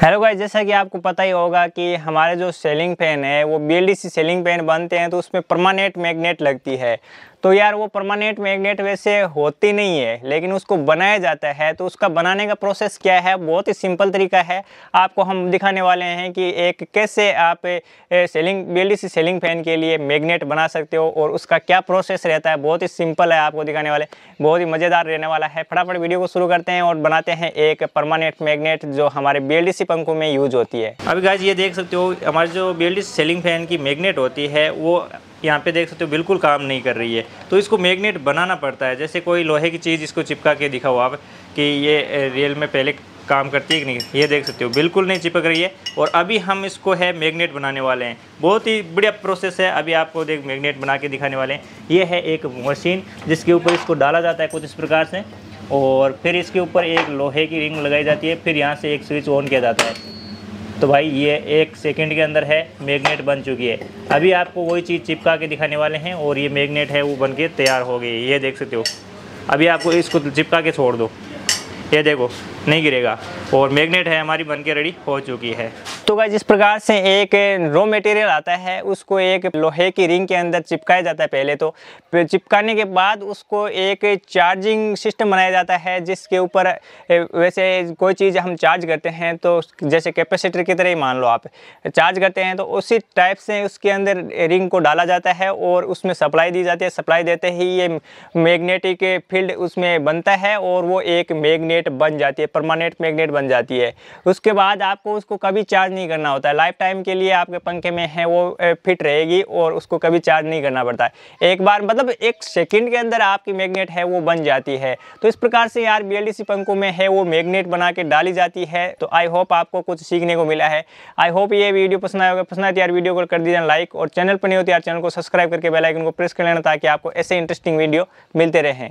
hello guys जैसा कि आपको पता ही होगा कि हमारे जो सेलिंग फैन है वो बी सेलिंग फैन बनते हैं तो उसमें परमानेंट मैग्नेट लगती है तो यार वो परमानेंट मैग्नेट वैसे होती नहीं है लेकिन उसको बनाया जाता है तो उसका बनाने का प्रोसेस क्या है बहुत ही सिंपल तरीका है आपको हम दिखाने वाले हैं कि एक कैसे आप ceiling B C ceiling fan के लिए मैग्नेट बना सकते हो और उसका क्या प्रोसेस रहता है बहुत ही सिंपल है आपको दिखाने वाले बहुत ही मज़ेदार रहने वाला है फटाफट वीडियो को शुरू करते हैं और बनाते हैं एक परमानेंट मैगनेट जो हमारे बी पंखों में यूज होती है अभी गाइज ये देख सकते हो हमारे जो बी सेलिंग फैन की मैगनेट होती है वो यहाँ पे देख सकते हो बिल्कुल काम नहीं कर रही है तो इसको मैग्नेट बनाना पड़ता है जैसे कोई लोहे की चीज़ इसको चिपका के दिखाओ आप कि ये रेल में पहले काम करती है कि नहीं ये देख सकते हो बिल्कुल नहीं चिपक रही है और अभी हम इसको है मैग्नेट बनाने वाले हैं बहुत ही बढ़िया प्रोसेस है अभी आपको देख मैग्नेट बना के दिखाने वाले हैं ये है एक मशीन जिसके ऊपर इसको डाला जाता है कुछ इस प्रकार से और फिर इसके ऊपर एक लोहे की रिंग लगाई जाती है फिर यहाँ से एक स्विच ऑन किया जाता है तो भाई ये एक सेकंड के अंदर है मैग्नेट बन चुकी है अभी आपको वही चीज़ चिपका के दिखाने वाले हैं और ये मैग्नेट है वो बन के तैयार हो गई ये देख सकते हो अभी आपको इसको चिपका के छोड़ दो ये देखो नहीं गिरेगा और मैग्नेट है हमारी बन रेडी हो चुकी है तो गाइज इस प्रकार से एक रॉ मटेरियल आता है उसको एक लोहे की रिंग के अंदर चिपकाया जाता है पहले तो चिपकाने के बाद उसको एक चार्जिंग सिस्टम बनाया जाता है जिसके ऊपर वैसे कोई चीज़ हम चार्ज करते हैं तो जैसे कैपेसिटर की तरह ही मान लो आप चार्ज करते हैं तो उसी टाइप से उसके अंदर रिंग को डाला जाता है और उसमें सप्लाई दी जाती है सप्लाई देते ही ये मैग्नेटिक फील्ड उसमें बनता है और वो एक मैग्नेट बन जाती है परमानेंट मैग्नेट बन जाती है उसके बाद आपको उसको कभी चार्ज नहीं करना होता है लाइफ टाइम के लिए आपके पंखे में है वो फिट रहेगी और उसको कभी चार्ज नहीं करना पड़ता है एक बार मतलब एक सेकेंड के अंदर आपकी मैग्नेट है वो बन जाती है तो इस प्रकार से यार बी पंखों में है वो मैग्नेट बना के डाली जाती है तो आई होप आपको कुछ सीखने को मिला है आई होप ये वीडियो पसंद आया होगा पसंद आए तो यार वीडियो को कर दीजिए लाइक और चैनल पर नहीं होती तो यार चैनल को सब्सक्राइब करके बेलाइकन को प्रेस कर लेना ताकि आपको ऐसे इंटरेस्टिंग वीडियो मिलते रहें